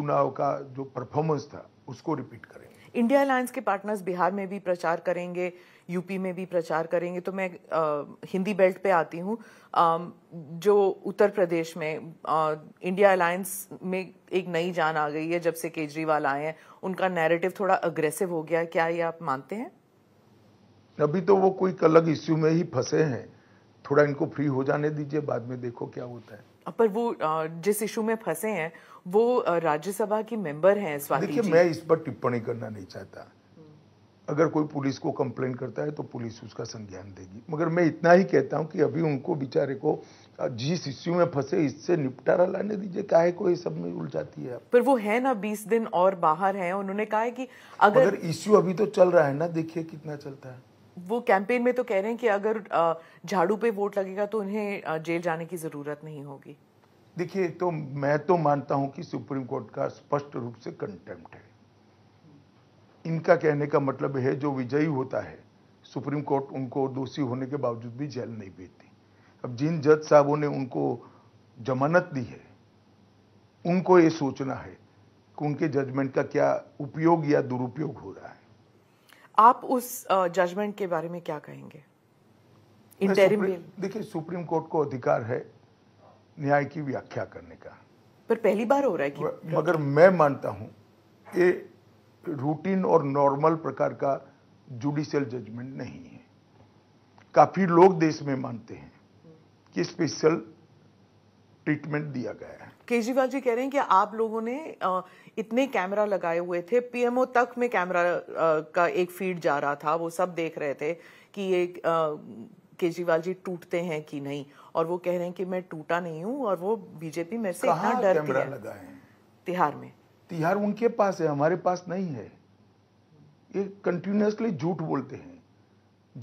चुनाव का जो परफॉर्मेंस था उसको रिपीट करेंगे इंडिया अलायंस के पार्टनर्स बिहार में भी प्रचार करेंगे यूपी में भी प्रचार करेंगे तो मैं आ, हिंदी बेल्ट पे आती हूँ जो उत्तर प्रदेश में आ, इंडिया अलायंस में एक नई जान आ गई है जब से केजरीवाल आए हैं उनका नैरेटिव थोड़ा अग्रेसिव हो गया क्या ये आप मानते हैं अभी तो वो कोई अलग इश्यू में ही फंसे हैं थोड़ा इनको फ्री हो जाने दीजिए बाद में देखो क्या होता है पर वो जिस इशू में फंसे हैं वो राज्यसभा की मेंबर हैं स्वाति देखिए मैं इस पर टिप्पणी करना नहीं चाहता अगर कोई पुलिस को कंप्लेन करता है तो पुलिस उसका संज्ञान देगी मगर मैं इतना ही कहता हूँ कि अभी उनको बेचारे को जिस इश्यू में फंसे इससे निपटारा लाने दीजिए काहे को ये सब में उलझाती है पर वो है ना बीस दिन और बाहर है उन्होंने कहा है कि अगर, अगर इश्यू अभी तो चल रहा है ना देखिए कितना चलता है वो कैंपेन में तो कह रहे हैं कि अगर झाड़ू पे वोट लगेगा तो उन्हें जेल जाने की ज़रूरत नहीं होगी देखिए तो मैं तो मानता हूं कि सुप्रीम कोर्ट का स्पष्ट रूप से कंटेम्प्ट है इनका कहने का मतलब है जो विजयी होता है सुप्रीम कोर्ट उनको दोषी होने के बावजूद भी जेल नहीं भेजती अब जिन जज साहबों ने उनको जमानत दी है उनको ये सोचना है कि उनके जजमेंट का क्या उपयोग या दुरुपयोग हो रहा है आप उस जजमेंट के बारे में क्या कहेंगे इंटरिम देखिए सुप्रीम कोर्ट को अधिकार है न्याय की व्याख्या करने का पर पहली बार हो रहा है कि मगर मैं मानता हूं ये रूटीन और नॉर्मल प्रकार का जुडिशियल जजमेंट नहीं है काफ़ी लोग देश में मानते हैं कि स्पेशल ट्रीटमेंट दिया गया है केजरीवाल जी कह रहे हैं कि आप लोगों ने इतने कैमरा लगाए हुए थे पीएमओ तक में कैमरा का एक फीड जा रहा था वो सब देख रहे थे कि ये केजरीवाल जी टूटते हैं कि नहीं और वो कह रहे हैं कि मैं टूटा नहीं हूँ और वो बीजेपी में से इतना डरती लगाए तिहार में तिहार उनके पास है हमारे पास नहीं है ये कंटिन्यूसली झूठ बोलते हैं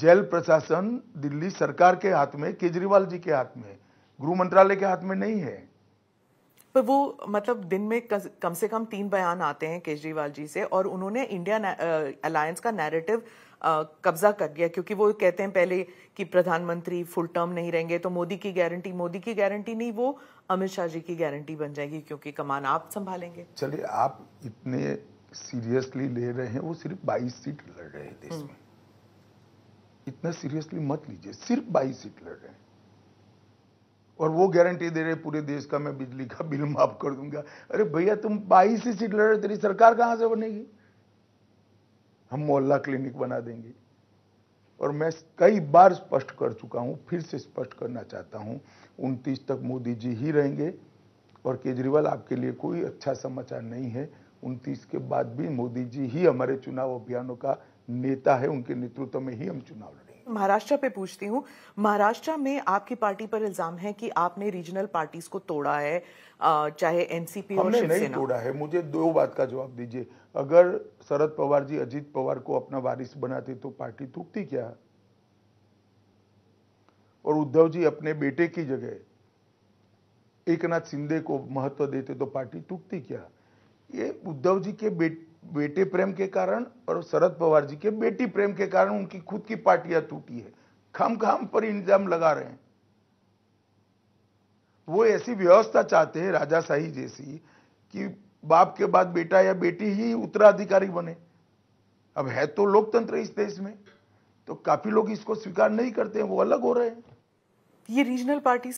जेल प्रशासन दिल्ली सरकार के हाथ में केजरीवाल जी के हाथ में गृह मंत्रालय के हाथ में नहीं है पर वो मतलब दिन में कम से कम तीन बयान आते हैं केजरीवाल जी से और उन्होंने इंडिया अलायंस का नैरेटिव कब्जा कर लिया क्योंकि वो कहते हैं पहले कि प्रधानमंत्री फुल टर्म नहीं रहेंगे तो मोदी की गारंटी मोदी की गारंटी नहीं वो अमित शाह जी की गारंटी बन जाएगी क्योंकि कमान आप संभालेंगे चलिए आप इतने सीरियसली ले रहे हैं वो सिर्फ बाईस सीट लड़ रहे हैं देश हम्म। में इतना सीरियसली मत लीजिए सिर्फ बाईस सीट लड़ रहे हैं और वो गारंटी दे रहे पूरे देश का मैं बिजली का बिल माफ कर दूंगा अरे भैया तुम बाईस ही सीट लड़ रहे तेरी सरकार कहां से बनेगी हम मोहल्ला क्लिनिक बना देंगे और मैं कई बार स्पष्ट कर चुका हूं फिर से स्पष्ट करना चाहता हूं उनतीस तक मोदी जी ही रहेंगे और केजरीवाल आपके लिए कोई अच्छा समाचार नहीं है उनतीस के बाद भी मोदी जी ही हमारे चुनाव अभियानों का नेता है उनके नेतृत्व में ही हम चुनाव लड़ेंगे महाराष्ट्र पे पूछती हूँ महाराष्ट्र में आपकी पार्टी पर इल्जाम है कि आपने रीजनल पार्टीज को तोड़ा है चाहे एनसीपी हमने नहीं तोड़ा है मुझे दो बात का जवाब दीजिए अगर शरद पवार जी अजीत पवार को अपना वारिस बनाते तो पार्टी टूटती क्या और उद्धव जी अपने बेटे की जगह एक नाथ शिंदे को महत्व देते तो पार्टी टूटती क्या ये उद्धव जी के बेटे बेटे प्रेम के कारण और शरद पवार जी के बेटी प्रेम के कारण उनकी खुद की पार्टियां टूटी है खम खम पर इल्जाम लगा रहे हैं वो ऐसी व्यवस्था चाहते हैं राजाशाही जैसी कि बाप के बाद बेटा या बेटी ही उत्तराधिकारी बने अब है तो लोकतंत्र इस देश में तो काफी लोग इसको स्वीकार नहीं करते हैं वो अलग हो रहे हैं ये रीजनल पार्टी